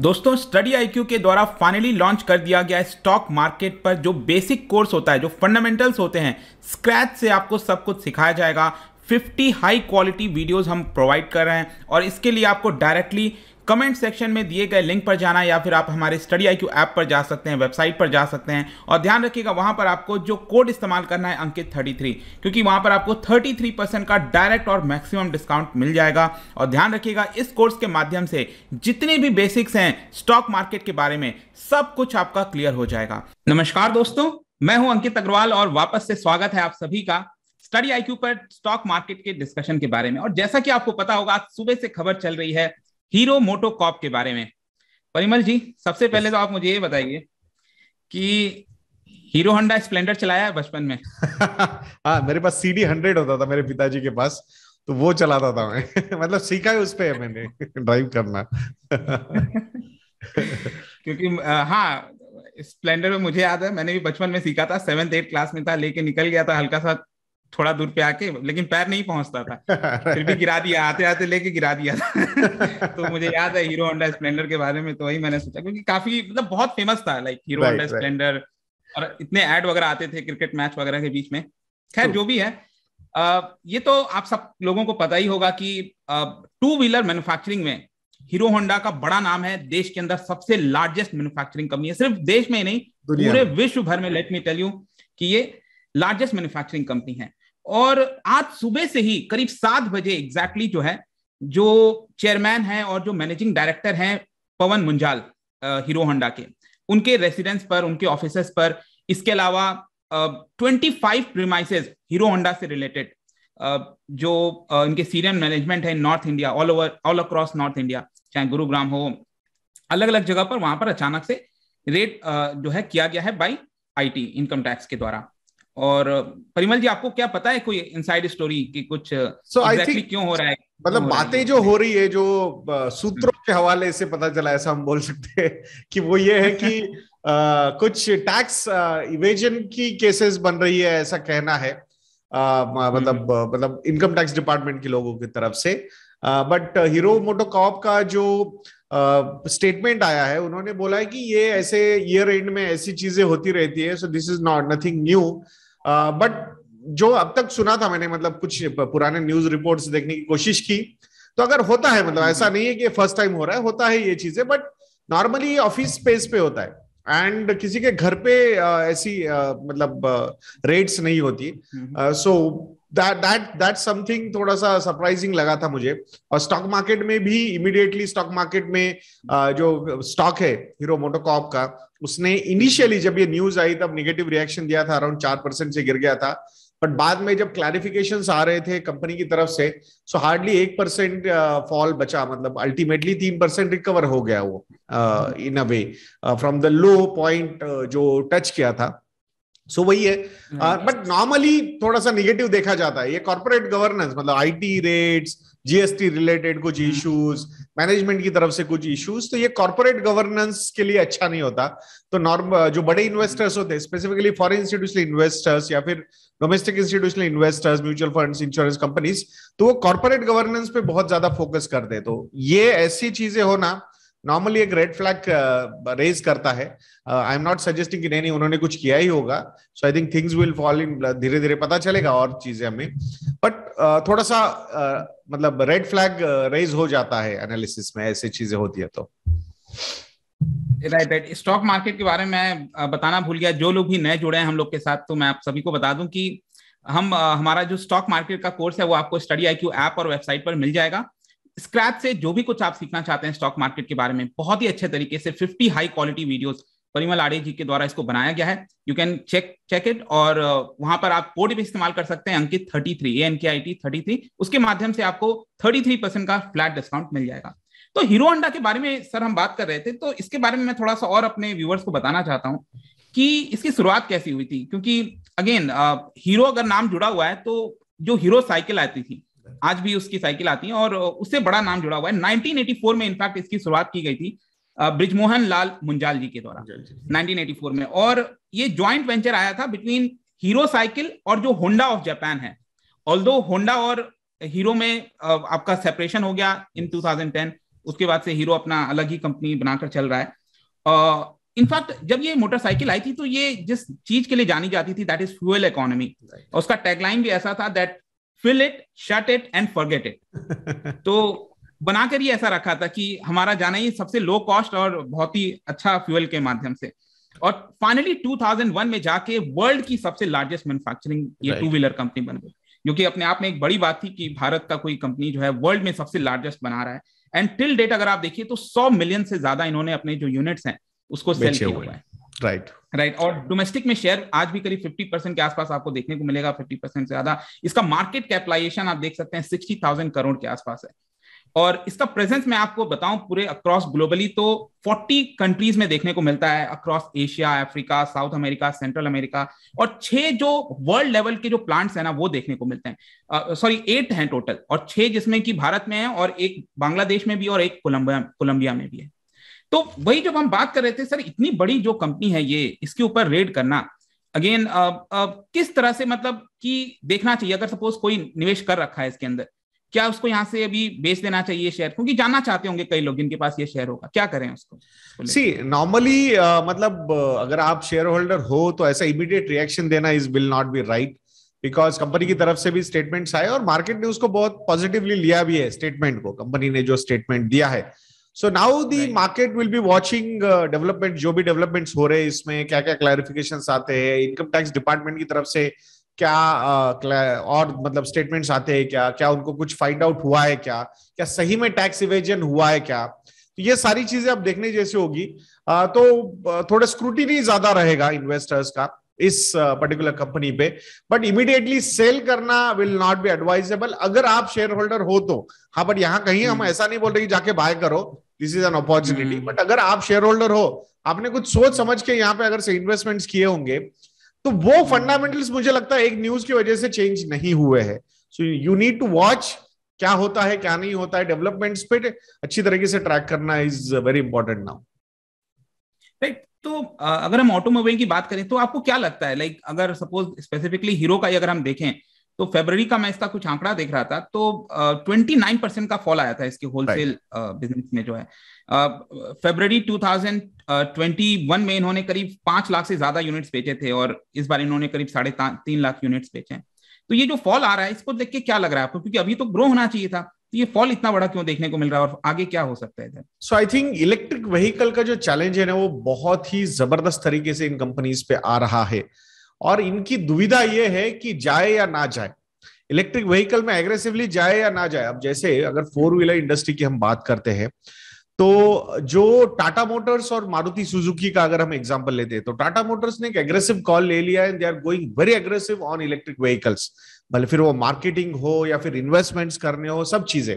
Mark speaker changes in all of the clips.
Speaker 1: दोस्तों study IQ के द्वारा फाइनली लॉन्च कर दिया गया है स्टॉक मार्केट पर जो बेसिक कोर्स होता है जो फंडामेंटल्स होते हैं स्क्रैच से आपको सब कुछ सिखाया जाएगा 50 हाई क्वालिटी वीडियोस हम प्रोवाइड कर रहे हैं और इसके लिए आपको डायरेक्टली कमेंट सेक्शन में दिए गए लिंक पर जाना या फिर आप हमारे स्टडी आई ऐप पर जा सकते हैं वेबसाइट पर जा सकते हैं और ध्यान रखिएगा वहां पर आपको जो कोड इस्तेमाल करना है अंकित 33 क्योंकि वहां पर आपको 33 परसेंट का डायरेक्ट और मैक्सिमम डिस्काउंट मिल जाएगा और ध्यान रखिएगा इस कोर्स के माध्यम से जितने भी बेसिक्स हैं स्टॉक मार्केट के बारे में सब कुछ आपका क्लियर हो जाएगा नमस्कार दोस्तों मैं हूं अंकित अग्रवाल और वापस से स्वागत है आप सभी का स्टडी आईक्यू पर स्टॉक मार्केट के डिस्कशन के बारे में और जैसा कि आपको पता होगा सुबह से खबर चल रही है हीरो मोटो कॉप के बारे में परिमल जी सबसे पहले तो आप मुझे ये बताइए कि हीरो होंडा स्प्लेंडर चलाया है बचपन में
Speaker 2: हाँ मेरे पास सी डी हंड्रेड होता था मेरे पिताजी के पास तो वो चलाता था मैं मतलब सीखा है उस पर मैंने ड्राइव करना
Speaker 1: क्योंकि हाँ स्प्लेंडर में मुझे याद है मैंने भी बचपन में सीखा था सेवेंथ एट क्लास में था लेके निकल गया था हल्का सा थोड़ा दूर पे आके लेकिन पैर नहीं पहुंचता था फिर भी गिरा दिया आते आते लेके गिरा दिया था तो मुझे याद है हीरो होंडा स्प्लेंडर के बारे में तो वही मैंने सोचा क्योंकि काफी मतलब बहुत फेमस था लाइक हीरो होंडा स्प्लेंडर और इतने एड वगैरह आते थे क्रिकेट मैच वगैरह के बीच में खैर जो भी है ये तो आप सब लोगों को पता ही होगा कि टू व्हीलर मैन्युफैक्चरिंग में हीरो होंडा का बड़ा नाम है देश के अंदर सबसे लार्जेस्ट मैन्युफैक्चरिंग कंपनी है सिर्फ देश में ही नहीं पूरे विश्व भर में लेट मी टेल यू कि ये लार्जेस्ट मैन्युफैक्चरिंग कंपनी है और आज सुबह से ही करीब सात बजे एग्जैक्टली जो है जो चेयरमैन है और जो मैनेजिंग डायरेक्टर हैं पवन मुंजाल हीरो होंडा के उनके रेसिडेंस पर उनके ऑफिस पर इसके अलावा twenty five premises Hero Honda से रिलेटेड जो इनके सीरियम मैनेजमेंट है north India all over all across north India चाहे गुरुग्राम हो अलग अलग जगह पर वहां पर अचानक से रेट जो है किया गया है बाई आईटी इनकम टैक्स के द्वारा और परिमल जी आपको क्या पता है कोई इनसाइड स्टोरी कि कुछ so, exactly think, क्यों हो रहा है मतलब बातें
Speaker 2: जो हो रही है जो सूत्रों के हवाले से पता चला ऐसा हम बोल सकते हैं कि वो ये है कि आ, कुछ टैक्स इवेजन की केसेस बन रही है ऐसा कहना है मतलब हम्म। मतलब इनकम टैक्स डिपार्टमेंट के लोगों की तरफ से आ, बट हीरो मोटो कॉप का जो स्टेटमेंट आया है उन्होंने बोला है कि ये ऐसे ईयर एंड में ऐसी चीजें होती रहती है so this is not nothing new but जो अब तक सुना था मैंने मतलब कुछ पुराने न्यूज रिपोर्ट्स देखने की कोशिश की तो अगर होता है मतलब ऐसा नहीं है कि फर्स्ट टाइम हो रहा है होता है ये चीजें बट नॉर्मली ऑफिस स्पेस पे होता है एंड किसी के घर पे ऐसी मतलब रेट्स नहीं होती so hmm. That that something थोड़ा सा सरप्राइजिंग लगा था मुझे और स्टॉक मार्केट में भी इमीडिएटली स्टॉक मार्केट में जो स्टॉक है हीरो मोटोकॉप का उसने इनिशियली जब ये न्यूज आई तब निगेटिव रिएक्शन दिया था अराउंड चार परसेंट से गिर गया था बट बाद में जब क्लैरिफिकेशन आ रहे थे कंपनी की तरफ से सो हार्डली एक परसेंट फॉल बचा मतलब अल्टीमेटली तीन परसेंट रिकवर हो गया वो in a way from the low point जो टच किया था सो so, वही है बट हाँ, नॉर्मली थोड़ा सा निगेटिव देखा जाता है ये कॉर्पोरेट गवर्नेंस मतलब आईटी रेट्स जीएसटी रिलेटेड कुछ इश्यूज हम्म। मैनेजमेंट की तरफ से कुछ इश्यूज तो ये कॉर्पोरेट गवर्नेंस के लिए अच्छा नहीं होता तो नॉर्म जो बड़े इन्वेस्टर्स होते हैं स्पेसिफिकली फॉरेन इंस्टीट्यूशनल इन्वेस्टर्स या फिर domestic institutional investors mutual funds insurance companies तो वो कॉर्पोरेट गवर्नेंस पे बहुत ज्यादा फोकस करते हैं तो ये ऐसी चीजें होना नॉर्मली एक रेड फ्लैग रेज करता है आई एम नॉट सजेस्टिंग कि नहीं नहीं उन्होंने कुछ किया ही होगा so I think things will fall in धीरे धीरे पता चलेगा और चीजें हमें बट uh, थोड़ा सा uh, मतलब रेड फ्लैग रेज हो जाता है एनालिसिस में ऐसी चीजें होती है तो
Speaker 1: राइट राइट स्टॉक मार्केट के बारे में uh, बताना भूल गया जो लोग भी नए जुड़े हैं हम लोग के साथ तो मैं आप सभी को बता दूं कि हम हमारा जो स्टॉक मार्केट का कोर्स है वो आपको स्टडी आई क्यू ऐप और वेबसाइट पर मिल जाएगा स्क्रैप से जो भी कुछ आप सीखना चाहते हैं स्टॉक मार्केट के बारे में बहुत ही अच्छे तरीके से 50 हाई क्वालिटी वीडियोस परिमल आड़े जी के द्वारा इसको बनाया गया है you can check check it और वहां पर आप कोड भी इस्तेमाल कर सकते हैं Ankit thirty three A N K I T thirty three उसके माध्यम से आपको थर्टी थ्री परसेंट का फ्लैट डिस्काउंट मिल जाएगा तो हीरो अंडा के बारे में सर हम बात कर रहे थे तो इसके बारे में मैं थोड़ा सा और अपने व्यूवर्स को बताना चाहता हूँ कि इसकी शुरुआत कैसी हुई थी क्योंकि अगेन हीरो अगर नाम जुड़ा हुआ है तो जो हीरो साइकिल आती थी आज भी उसकी साइकिल आती है और उससे बड़ा नाम जुड़ा हुआ है 1984 में इनफैक्ट इसकी शुरुआत की गई थी ब्रिजमोहन लाल मुंजाल जी के द्वारा 1984 में और ये ज्वाइंट वेंचर आया था बिटवीन हीरो साइकिल और जो होंडा ऑफ जापान है ऑल्दो होंडा और हीरो में आपका सेपरेशन हो गया इन 2010 उसके बाद से हीरो अपना अलग ही कंपनी बनाकर चल रहा है इनफैक्ट जब ये मोटरसाइकिल आई थी तो ये जिस चीज के लिए जानी जाती थी दैट इज फ्यूएल इकोनॉमी उसका टैगलाइन भी ऐसा था that fill it shut it and forget it तो बनाकर ही ऐसा रखा था कि हमारा जाना ही सबसे लो कॉस्ट और बहुत ही अच्छा फ्यूल के माध्यम से और फाइनली 2001 में जाके वर्ल्ड की सबसे लार्जेस्ट मैन्युफैक्चरिंग ये टू व्हीलर कंपनी बन गई जो कि अपने आप में एक बड़ी बात थी कि भारत का कोई कंपनी जो है वर्ल्ड में सबसे लार्जेस्ट बना रहा है एंड टिल डेट अगर आप देखिए तो सौ मिलियन से ज्यादा इन्होंने अपने जो यूनिट्स हैं उसको सेल किया हुआ है राइट right. राइट और डोमेस्टिक में शेयर आज भी करीब 50 परसेंट के आसपास आपको देखने को मिलेगा 50 परसेंट से ज्यादा इसका मार्केट कैपिटलाइजेशन आप देख सकते हैं सिक्सटी थाउजेंड करोड़ के आसपास है और इसका प्रेजेंस मैं आपको बताऊं पूरे अक्रॉस ग्लोबली तो 40 कंट्रीज में देखने को मिलता है across Asia Africa South America Central America और छह जो वर्ल्ड लेवल के जो प्लांट्स है ना वो देखने को मिलते हैं सॉरी एट हैं टोटल और छह जिसमें कि भारत में है और एक बांग्लादेश में भी और एक कोलंबिया कोलंबिया में भी है तो वही जब हम बात कर रहे थे सर इतनी बड़ी जो कंपनी है ये इसके ऊपर रेड करना अगेन किस तरह से मतलब कि देखना चाहिए अगर सपोज कोई निवेश कर रखा है इसके अंदर क्या उसको यहाँ से अभी बेच देना चाहिए शेयर क्योंकि जानना चाहते होंगे कई लोग जिनके पास ये शेयर होगा क्या करें उसको
Speaker 2: सी नॉर्मली uh, मतलब अगर आप शेयर होल्डर हो तो ऐसा इमीडिएट रिएक्शन देना is will not be right because company की तरफ से भी स्टेटमेंट्स आए और मार्केट ने उसको बहुत पॉजिटिवली लिया भी है स्टेटमेंट को कंपनी ने जो स्टेटमेंट दिया है so now the market will be watching development जो भी डेवलपमेंट हो रहे हैं इसमें क्या क्या क्लैरिफिकेशन आते हैं इनकम टैक्स डिपार्टमेंट की तरफ से क्या uh, और मतलब स्टेटमेंट्स आते हैं क्या क्या उनको कुछ फाइंड आउट हुआ है क्या क्या सही में टैक्स इवेजन हुआ है क्या तो ये सारी चीजें आप देखने जैसी होगी uh, तो uh, थोड़ा स्क्रूटिनी ज्यादा रहेगा इन्वेस्टर्स का इस पर्टिकुलर uh, कंपनी पे बट इमीडिएटली सेल करना विल नॉट बी एडवाइजेबल अगर आप शेयर होल्डर हो तो हाँ बट यहाँ कहीं हम हम्म। ऐसा नहीं बोल रहे कि जाके बाय करो this is an opportunity but अगर आप शेयर होल्डर हो आपने कुछ सोच समझ के यहाँ पे अगर से इन्वेस्टमेंट किए होंगे तो वो फंडामेंटल्स हम्म। मुझे लगता है एक न्यूज की वजह से चेंज नहीं हुए है so you need to watch क्या होता है क्या नहीं होता है डेवलपमेंट्स पे अच्छी तरीके से ट्रैक करना is very important now
Speaker 1: right तो अगर हम ऑटोमोबाइल की बात करें तो आपको क्या लगता है लाइक अगर सपोज स्पेसिफिकली हीरो का ही अगर हम देखें तो फेब्रवरी का मैं इसका कुछ आंकड़ा देख रहा था तो ट्वेंटी नाइन परसेंट का फॉल आया था इसके होलसेल बिजनेस में जो है February two thousand twenty one में इन्होंने करीब पांच लाख से ज्यादा यूनिट्स बेचे थे और इस बार इन्होंने करीब साढ़े तीन लाख यूनिट्स बेचे हैं तो ये जो फॉल आ रहा है इसको देख के क्या लग रहा है आपको क्योंकि अभी तो ग्रो होना चाहिए था तो ये फॉल इतना बड़ा क्यों देखने को मिल रहा है और आगे क्या हो सकता है so I
Speaker 2: think electric vehicle का जो चैलेंज है ना वो बहुत ही जबरदस्त तरीके से इन कंपनीज पे आ रहा है और इनकी दुविधा ये है कि जाए या ना जाए इलेक्ट्रिक व्हीकल में एग्रेसिवली जाए या ना जाए अब जैसे अगर फोर व्हीलर इंडस्ट्री की हम बात करते हैं तो जो टाटा मोटर्स और मारुति सुजुकी का अगर हम एग्जांपल लेते हैं तो टाटा मोटर्स ने एक एग्रेसिव कॉल ले लिया है they are going very aggressive on electric vehicles भले फिर वो मार्केटिंग हो या फिर इन्वेस्टमेंट्स करने हो सब चीजें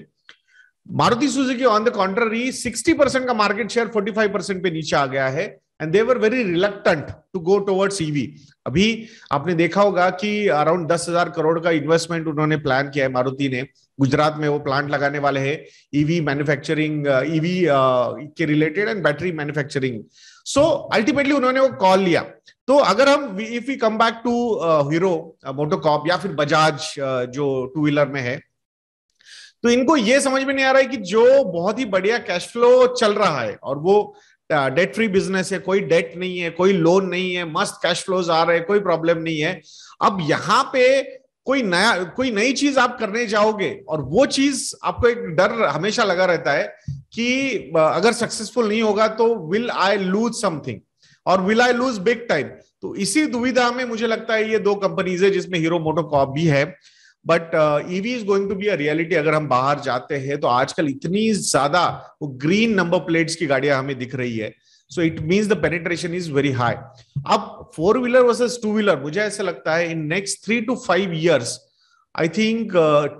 Speaker 2: Maruti Suzuki on the contrary sixty percent का मार्केट शेयर फाइव परसेंट पे नीचे आ गया है and they were very reluctant to go towards EV अभी आपने देखा होगा कि अराउंड दस हजार करोड़ का इन्वेस्टमेंट उन्होंने प्लान किया है मारुति ने गुजरात में वो प्लांट लगाने वाले हैं ईवी मैन्युफैक्चरिंग ईवी के related and battery manufacturing so ultimately उन्होंने वो कॉल लिया तो अगर हम if you come back to Hero MotoCorp या फिर बजाज uh, जो टू व्हीलर में है तो इनको ये समझ में नहीं आ रहा है कि जो बहुत ही बढ़िया कैश फ्लो चल रहा है और वो डेट फ्री बिजनेस है कोई डेट नहीं है कोई लोन नहीं है मस्त कैश फ्लोज आ रहे हैं कोई प्रॉब्लम नहीं है अब यहाँ पे कोई नया कोई नई चीज आप करने जाओगे और वो चीज आपको एक डर हमेशा लगा रहता है कि अगर सक्सेसफुल नहीं होगा तो विल आई लूज समथिंग और will I lose big time तो इसी दुविधा में मुझे लगता है ये दो कंपनीज है जिसमें हीरो मोटोकॉप भी है but EV is going to be a reality अगर हम बाहर जाते हैं तो आजकल इतनी ज्यादा वो ग्रीन नंबर प्लेट्स की गाड़ियां हमें दिख रही है so it means the penetration is very high अब four wheeler versus two wheeler मुझे ऐसा लगता है in next three to five years I think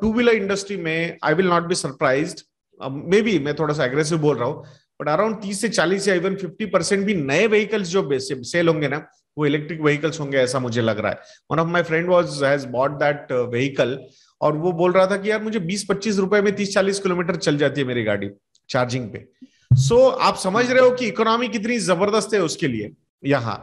Speaker 2: two wheeler industry में I will not be surprise maybe मैं थोड़ा सा aggressive बोल रहा हूँ बट अराउंड तीस से चालीस या इवन फिफ्टी परसेंट भी नए व्हीकल्स जो सेल होंगे ना वो इलेक्ट्रिक व्हीकल्स होंगे ऐसा मुझे लग रहा है one of my friend was has bought that vehicle और वो बोल रहा था कि यार मुझे बीस पच्चीस रुपए में तीस चालीस किलोमीटर चल जाती है मेरी गाड़ी चार्जिंग पे सो so, आप समझ रहे हो कि इकोनॉमी कितनी जबरदस्त है उसके लिए यहाँ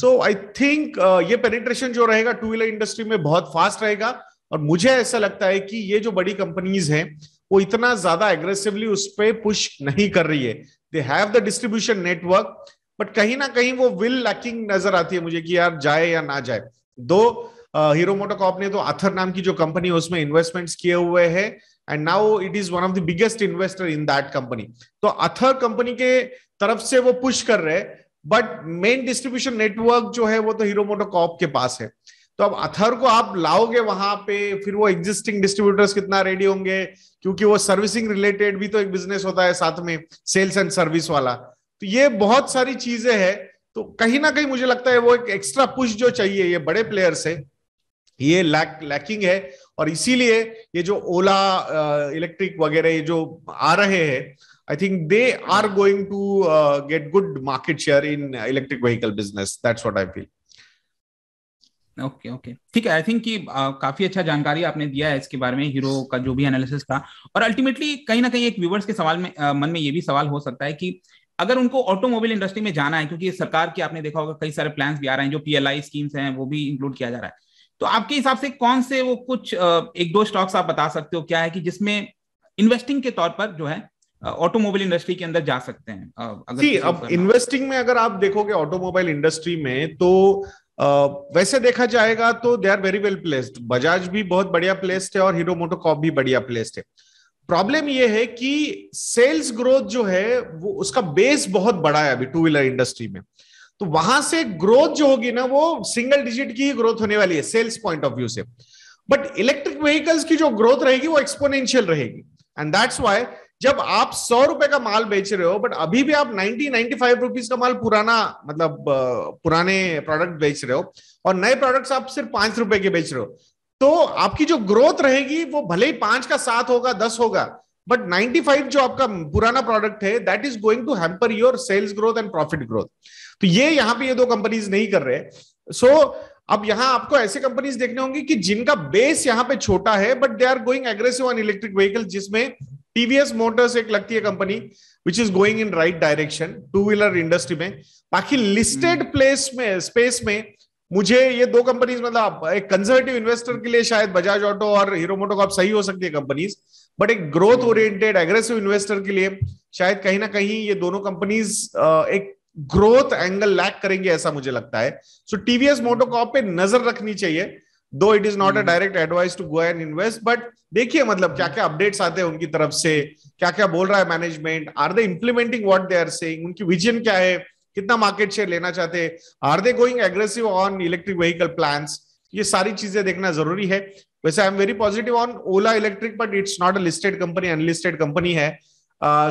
Speaker 2: सो आई थिंक ये पेनिट्रेशन जो रहेगा टू व्हीलर इंडस्ट्री में बहुत फास्ट रहेगा और मुझे ऐसा लगता है कि ये जो बड़ी कंपनीज हैं वो इतना ज्यादा एग्रेसिवली उस पर पुश नहीं कर रही है they have the distribution network but कहीं ना कहीं वो विल लैकिंग नजर आती है मुझे कि यार जाए या ना जाए दो हीरो मोटोकॉप ने तो अथर नाम की जो कंपनी है उसमें इन्वेस्टमेंट्स किए हुए हैं and now it is one of the biggest investor in that company तो अथर कंपनी के तरफ से वो पुश कर रहे हैं बट मेन डिस्ट्रीब्यूशन नेटवर्क जो है वो तो हीरो मोटोकॉप के पास है तो अब अथर को आप लाओगे वहां पे फिर वो एग्जिस्टिंग डिस्ट्रीब्यूटर्स कितना रेडी होंगे क्योंकि वो सर्विसिंग रिलेटेड भी तो एक बिजनेस होता है साथ में सेल्स एंड सर्विस वाला तो ये बहुत सारी चीजें हैं तो कहीं ना कहीं मुझे लगता है वो एक एक्स्ट्रा पुश जो चाहिए ये बड़े प्लेयर से ये लैक लैकिंग है और इसीलिए ये जो ओला इलेक्ट्रिक uh, वगैरह ये जो आ रहे हैं I think they are going to get good market share in electric vehicle business that's what I feel
Speaker 1: okay okay ठीक है आई थिंक कि uh, काफी अच्छा जानकारी आपने दिया है इसके बारे में हीरो का जो भी एनालिसिस था और अल्टीमेटली कहीं ना कहीं एक व्यूवर्स के सवाल में आ, uh, मन में ये भी सवाल हो सकता है कि अगर उनको ऑटोमोबाइल इंडस्ट्री में जाना है क्योंकि सरकार की आपने देखा होगा कई सारे प्लान्स भी आ रहे हैं जो पीएलआई स्कीम्स हैं वो भी इंक्लूड किया जा रहा है तो आपके हिसाब से कौन से वो कुछ एक दो स्टॉक्स आप बता सकते हो क्या है कि जिसमें इन्वेस्टिंग के तौर पर जो है ऑटोमोबाइल इंडस्ट्री के अंदर जा सकते हैं अगर जी अब
Speaker 2: इन्वेस्टिंग में अगर आप देखोगे ऑटोमोबाइल इंडस्ट्री में तो आ, वैसे देखा जाएगा तो they are very well placed Bajaj भी बहुत बढ़िया प्लेस्ड है और हीरो मोटोकॉप भी बढ़िया प्लेस्ड है प्रॉब्लम ये है कि सेल्स ग्रोथ जो है वो उसका बेस बहुत बड़ा है अभी टू व्हीलर इंडस्ट्री में तो वहां से ग्रोथ जो होगी ना वो सिंगल डिजिट की ही ग्रोथ होने वाली है सेल्स पॉइंट ऑफ व्यू से बट इलेक्ट्रिक व्हीकल्स की जो ग्रोथ रहेगी वो एक्सपोनेंशियल रहेगी एंड दैट्स वाई जब आप सौ रुपए का माल बेच रहे हो बट अभी भी आप नाइनटी नाइनटी फाइव रुपीज का माल पुराना मतलब पुराने प्रोडक्ट बेच रहे हो और नए प्रोडक्ट्स आप सिर्फ पांच रुपए के बेच रहे हो तो आपकी जो ग्रोथ रहेगी वो भले ही पांच का सात होगा दस होगा बट नाइनटी फाइव जो आपका पुराना प्रोडक्ट है that is going to hamper your sales growth and profit growth तो ये यहां पे ये दो कंपनीज नहीं कर रहे सो so, अब यहां आपको ऐसे कंपनीज देखने होंगी कि जिनका बेस यहां पे छोटा है but they are going aggressive on electric vehicle जिसमें टीवीएस मोटर्स एक लगती है company which is going in right direction two wheeler industry में बाकी लिस्टेड प्लेस hmm. में स्पेस में मुझे ये दो कंपनीज मतलब एक कंजर्वेटिव इन्वेस्टर के लिए शायद बजाज ऑटो और हीरो मोटो आप सही हो सकती है कंपनीज बट एक ग्रोथ ओरिएंटेड एग्रेसिव इन्वेस्टर के लिए शायद कहीं ना कहीं ये दोनों कंपनीज एक ग्रोथ एंगल लैक करेंगे ऐसा मुझे लगता है सो टीवीएस मोटोकॉप पे नजर रखनी चाहिए though it is not a direct advice to go and invest but देखिए मतलब क्या क्या अपडेट्स आते हैं उनकी तरफ से क्या क्या बोल रहा है management are they implementing what they are saying उनकी विजन क्या है कितना मार्केट शेयर लेना चाहते हैं are they going aggressive on electric vehicle plan ये सारी चीजें देखना जरूरी है वैसे I am very positive on Ola electric but it's not a listed company unlisted company है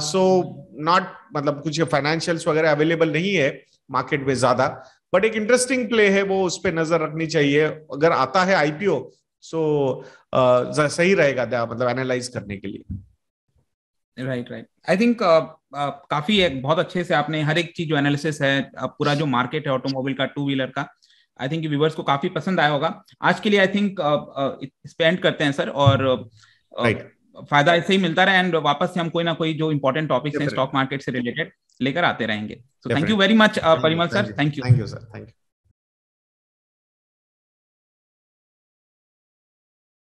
Speaker 2: सो uh, नॉट so, मतलब कुछ फाइनेंशियल्स वगैरह अवेलेबल नहीं है मार्केट में ज्यादा बट एक इंटरेस्टिंग प्ले है वो उस पर नजर रखनी चाहिए अगर आता है आईपीओ सो so, uh, सही रहेगा मतलब एनालाइज करने के लिए
Speaker 1: राइट राइट आई थिंक काफी एक बहुत अच्छे से आपने हर एक चीज जो एनालिसिस है पूरा जो मार्केट है ऑटोमोबाइल का टू व्हीलर का आई थिंक व्यूवर्स को काफी पसंद आया होगा आज के लिए आई थिंक स्पेंड करते हैं सर और uh, uh, right. फायदा ऐसे ही मिलता रहा एंड वापस से हम कोई ना कोई जो इंपॉर्टेंट टॉपिक्स हैं स्टॉक मार्केट से रिलेटेड लेकर आते रहेंगे so thank you very much Parimal sir thank you thank you sir thank you